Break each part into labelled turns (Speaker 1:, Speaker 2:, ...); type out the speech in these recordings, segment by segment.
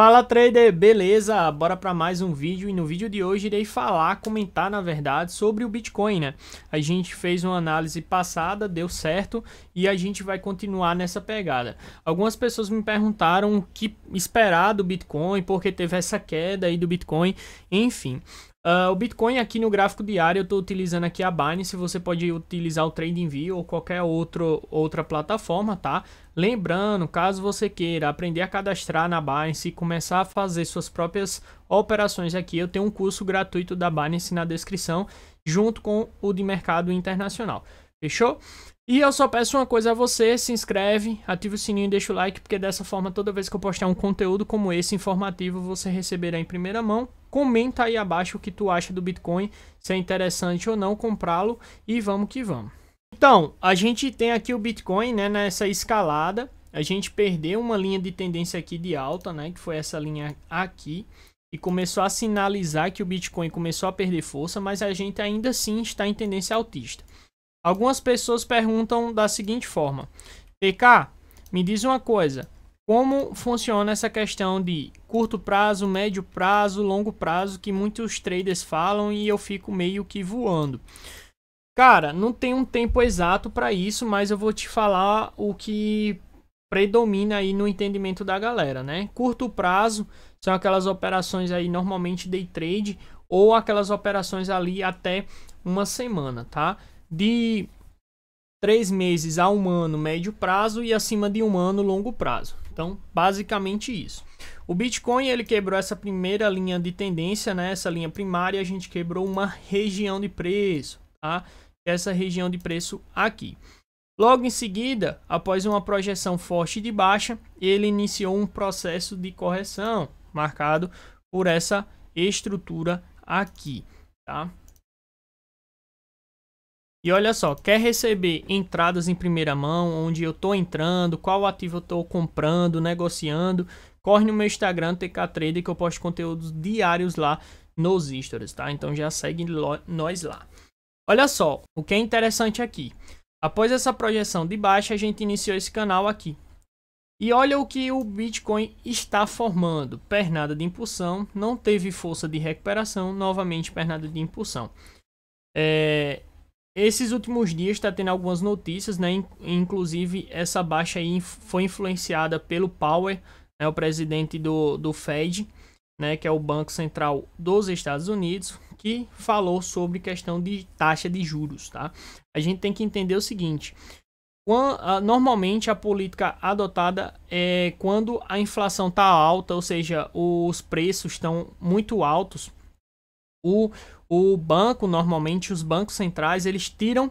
Speaker 1: Fala trader, beleza? Bora para mais um vídeo e no vídeo de hoje irei falar, comentar na verdade sobre o Bitcoin, né? A gente fez uma análise passada, deu certo e a gente vai continuar nessa pegada. Algumas pessoas me perguntaram o que esperar do Bitcoin, porque teve essa queda aí do Bitcoin, enfim. Uh, o Bitcoin aqui no gráfico diário eu estou utilizando aqui a Binance, você pode utilizar o TradingView ou qualquer outro, outra plataforma, tá? Lembrando, caso você queira aprender a cadastrar na Binance e começar a fazer suas próprias operações aqui, eu tenho um curso gratuito da Binance na descrição, junto com o de mercado internacional. Fechou? E eu só peço uma coisa a você, se inscreve, ativa o sininho e deixa o like, porque dessa forma toda vez que eu postar um conteúdo como esse informativo, você receberá em primeira mão. Comenta aí abaixo o que tu acha do Bitcoin, se é interessante ou não comprá-lo e vamos que vamos. Então, a gente tem aqui o Bitcoin, né, nessa escalada. A gente perdeu uma linha de tendência aqui de alta, né, que foi essa linha aqui e começou a sinalizar que o Bitcoin começou a perder força, mas a gente ainda assim está em tendência altista. Algumas pessoas perguntam da seguinte forma: PK, me diz uma coisa. Como funciona essa questão de curto prazo, médio prazo, longo prazo que muitos traders falam e eu fico meio que voando? Cara, não tem um tempo exato para isso, mas eu vou te falar o que predomina aí no entendimento da galera, né? Curto prazo são aquelas operações aí normalmente day trade ou aquelas operações ali até uma semana, tá? de três meses a um ano médio prazo e acima de um ano longo prazo. Então, basicamente isso. O Bitcoin ele quebrou essa primeira linha de tendência, né? Essa linha primária a gente quebrou uma região de preço, tá? Essa região de preço aqui. Logo em seguida, após uma projeção forte de baixa, ele iniciou um processo de correção marcado por essa estrutura aqui, tá? E olha só, quer receber entradas em primeira mão, onde eu estou entrando, qual ativo eu estou comprando, negociando, corre no meu Instagram TK que eu posto conteúdos diários lá nos stories, tá? Então já segue nós lá. Olha só, o que é interessante aqui. Após essa projeção de baixa, a gente iniciou esse canal aqui. E olha o que o Bitcoin está formando. Pernada de impulsão, não teve força de recuperação, novamente pernada de impulsão. É, esses últimos dias está tendo algumas notícias, né? Inclusive, essa baixa aí foi influenciada pelo Powell, né? o presidente do, do Fed, né? que é o Banco Central dos Estados Unidos, que falou sobre questão de taxa de juros, tá? A gente tem que entender o seguinte. normalmente a política adotada é quando a inflação está alta, ou seja, os preços estão muito altos, o, o banco, normalmente os bancos centrais, eles tiram,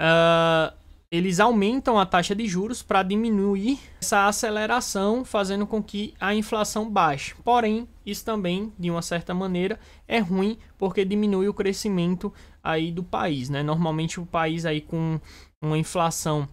Speaker 1: uh, eles aumentam a taxa de juros para diminuir essa aceleração, fazendo com que a inflação baixe. Porém, isso também, de uma certa maneira, é ruim porque diminui o crescimento aí do país, né? Normalmente o país aí com uma inflação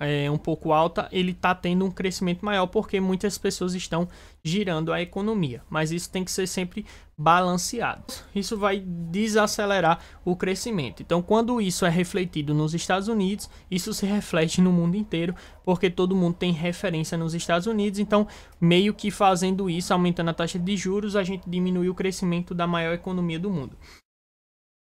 Speaker 1: é, um pouco alta, ele está tendo um crescimento maior porque muitas pessoas estão girando a economia. Mas isso tem que ser sempre balanceado. Isso vai desacelerar o crescimento. Então, quando isso é refletido nos Estados Unidos, isso se reflete no mundo inteiro, porque todo mundo tem referência nos Estados Unidos. Então, meio que fazendo isso, aumentando a taxa de juros, a gente diminui o crescimento da maior economia do mundo.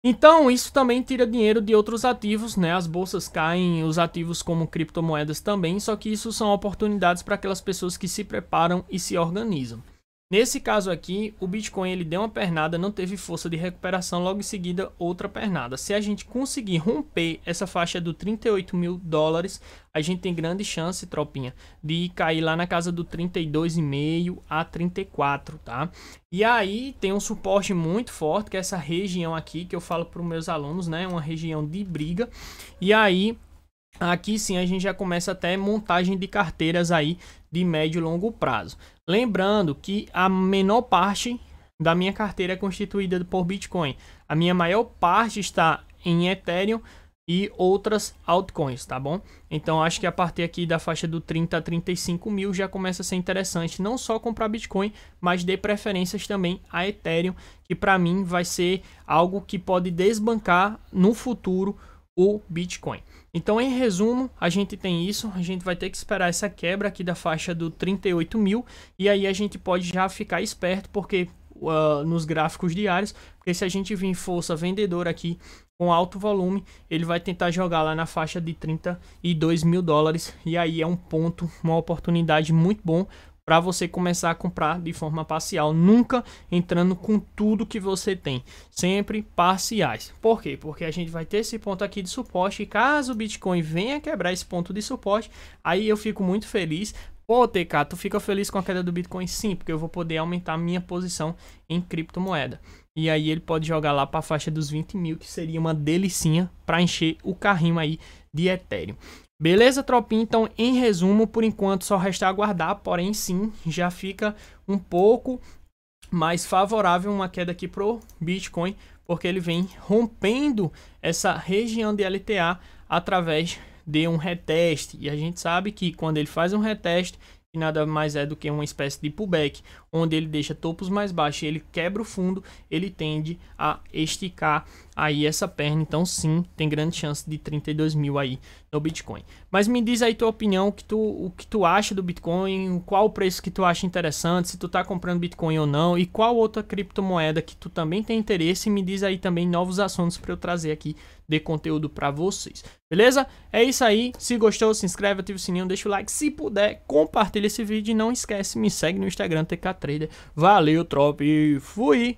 Speaker 1: Então, isso também tira dinheiro de outros ativos, né? As bolsas caem, os ativos como criptomoedas também, só que isso são oportunidades para aquelas pessoas que se preparam e se organizam. Nesse caso aqui, o Bitcoin ele deu uma pernada, não teve força de recuperação, logo em seguida outra pernada. Se a gente conseguir romper essa faixa do 38 mil dólares, a gente tem grande chance, tropinha, de cair lá na casa do 32,5 a 34, tá? E aí tem um suporte muito forte, que é essa região aqui, que eu falo para os meus alunos, né? Uma região de briga. E aí Aqui sim a gente já começa até montagem de carteiras aí de médio e longo prazo. Lembrando que a menor parte da minha carteira é constituída por Bitcoin. A minha maior parte está em Ethereum e outras altcoins, tá bom? Então acho que a partir aqui da faixa do 30 a 35 mil já começa a ser interessante não só comprar Bitcoin, mas dê preferências também a Ethereum, que para mim vai ser algo que pode desbancar no futuro o Bitcoin. Então, em resumo, a gente tem isso, a gente vai ter que esperar essa quebra aqui da faixa do 38 mil, e aí a gente pode já ficar esperto, porque uh, nos gráficos diários, porque se a gente vir força vendedora aqui com alto volume, ele vai tentar jogar lá na faixa de 32 mil dólares, e aí é um ponto, uma oportunidade muito bom para você começar a comprar de forma parcial, nunca entrando com tudo que você tem, sempre parciais. Por quê? Porque a gente vai ter esse ponto aqui de suporte e caso o Bitcoin venha quebrar esse ponto de suporte, aí eu fico muito feliz, Pô, TK, tu fica feliz com a queda do Bitcoin? Sim, porque eu vou poder aumentar a minha posição em criptomoeda. E aí ele pode jogar lá para a faixa dos 20 mil, que seria uma delicinha para encher o carrinho aí de Ethereum. Beleza, tropinha? Então, em resumo, por enquanto só resta aguardar, porém sim, já fica um pouco mais favorável uma queda aqui pro Bitcoin, porque ele vem rompendo essa região de LTA através de um reteste. E a gente sabe que quando ele faz um reteste, que nada mais é do que uma espécie de pullback, onde ele deixa topos mais baixos, ele quebra o fundo, ele tende a esticar aí essa perna, então sim, tem grande chance de 32 mil aí no Bitcoin. Mas me diz aí tua opinião, o que tu, o que tu acha do Bitcoin, qual o preço que tu acha interessante, se tu tá comprando Bitcoin ou não, e qual outra criptomoeda que tu também tem interesse, e me diz aí também novos assuntos para eu trazer aqui de conteúdo para vocês. Beleza? É isso aí. Se gostou, se inscreve, ativa o sininho, deixa o like. Se puder, compartilha esse vídeo e não esquece, me segue no Instagram TK Trader. Valeu, trope. e fui!